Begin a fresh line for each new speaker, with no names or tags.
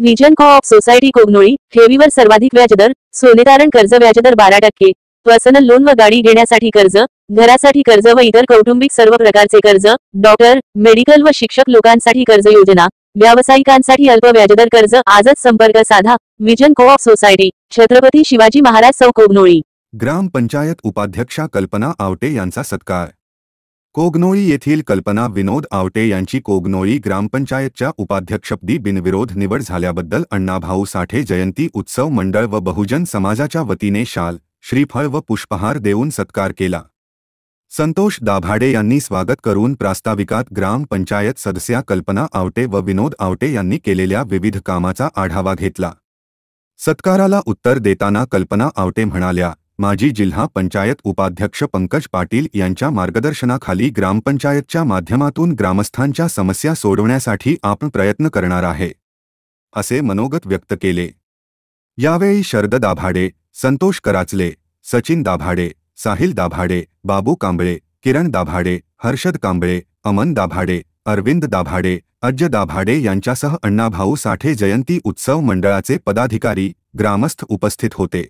vision co-op society कोगनोळी ठेवीवर सर्वाधिक व्याजदर तारण कर्ज व्याजदर बारा टक्के पर्सनल लोन व गाडी घेण्यासाठी कर्ज घरासाठी कर्ज व इतर कौटुंबिक सर्व प्रकारचे कर्ज डॉक्टर मेडिकल व शिक्षक लोकांसाठी कर्ज योजना व्यावसायिकांसाठी अल्प व्याजदर कर्ज आजच संपर्क साधा vision co-op society Chhatrapati Shivaji Maharaj सौ कोगनोळी
ग्रामपंचायत उपाध्यक्षा कल्पना आवटे यांचा सत्कार कोगनोळी येथील कल्पना विनोद आवटे यांची कोगनोळी ग्रामपंचायतच्या उपाध्यक्षपदी बिनविरोध निवड झाल्याबद्दल अण्णाभाऊ साठे जयंती उत्सव मंडळ व बहुजन समाजाच्या वतीने शाल श्रीफळ व पुष्पहार देऊन सत्कार केला संतोष दाभाडे यांनी स्वागत करून प्रास्ताविकात ग्रामपंचायत सदस्या कल्पना आवटे व विनोद आवटे यांनी केलेल्या विविध कामाचा आढावा घेतला सत्काराला उत्तर देताना कल्पना आवटे म्हणाल्या माजी जिल्हा पंचायत उपाध्यक्ष पंकज पाटील यांच्या मार्गदर्शनाखाली ग्रामपंचायतच्या माध्यमातून ग्रामस्थांच्या समस्या सोडवण्यासाठी आपण प्रयत्न करणार आहे असे मनोगत व्यक्त केले यावेळी शरद दाभाडे संतोष कराचले सचिन दाभाडे साहिल दाभाडे बाबू कांबळे किरण दाभाडे हर्षद कांबळे अमन दाभाडे अरविंद दाभाडे अज्ज दाभाडे यांच्यासह अण्णाभाऊ साठे जयंती उत्सव मंडळाचे पदाधिकारी ग्रामस्थ उपस्थित होते